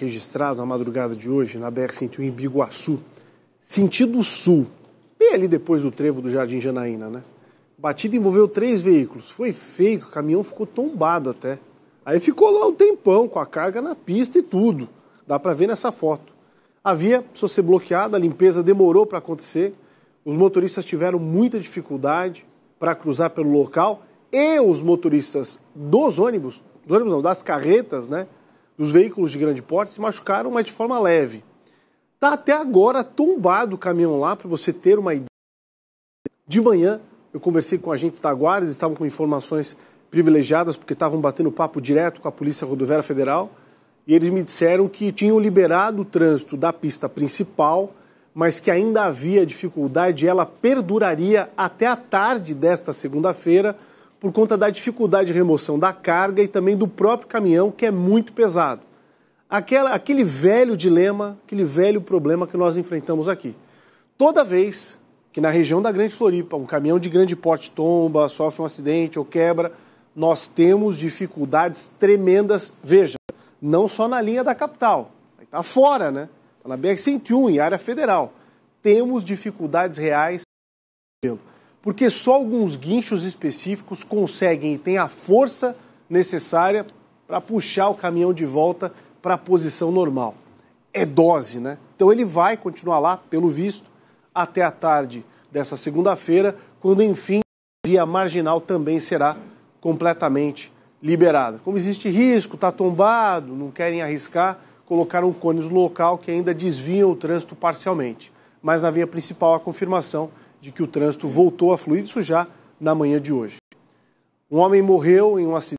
registrado na madrugada de hoje na BR-101 em Biguaçu, sentido sul, bem ali depois do trevo do Jardim Janaína, né? Batida envolveu três veículos. Foi feio, o caminhão ficou tombado até. Aí ficou lá um tempão com a carga na pista e tudo. Dá para ver nessa foto. A via precisou ser bloqueada, a limpeza demorou para acontecer. Os motoristas tiveram muita dificuldade para cruzar pelo local e os motoristas dos ônibus, dos ônibus não, das carretas, né? os veículos de grande porte se machucaram, mas de forma leve. Está até agora tombado o caminhão lá, para você ter uma ideia. De manhã, eu conversei com agentes da Guarda, eles estavam com informações privilegiadas, porque estavam batendo papo direto com a Polícia Rodoviária Federal, e eles me disseram que tinham liberado o trânsito da pista principal, mas que ainda havia dificuldade e ela perduraria até a tarde desta segunda-feira por conta da dificuldade de remoção da carga e também do próprio caminhão, que é muito pesado. Aquela, aquele velho dilema, aquele velho problema que nós enfrentamos aqui. Toda vez que na região da Grande Floripa um caminhão de grande porte tomba, sofre um acidente ou quebra, nós temos dificuldades tremendas. Veja, não só na linha da capital, está fora, né? Está na BR-101, em área federal. Temos dificuldades reais porque só alguns guinchos específicos conseguem e têm a força necessária para puxar o caminhão de volta para a posição normal. É dose, né? Então ele vai continuar lá, pelo visto, até a tarde dessa segunda-feira, quando enfim a via marginal também será completamente liberada. Como existe risco, está tombado, não querem arriscar, colocaram cones no local que ainda desviam o trânsito parcialmente. Mas na via principal a confirmação de que o trânsito voltou a fluir, isso já na manhã de hoje. Um homem morreu em um acidente